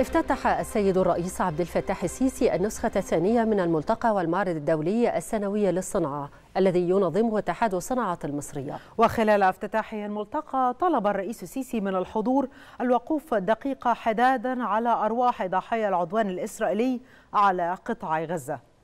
افتتح السيد الرئيس عبد الفتاح السيسي النسخة الثانية من الملتقى والمعرض الدولي السنوي للصناعة الذي ينظمه اتحاد الصناعة المصرية وخلال افتتاحه الملتقى طلب الرئيس السيسي من الحضور الوقوف دقيقة حدادا على أرواح ضحايا العدوان الإسرائيلي على قطاع غزة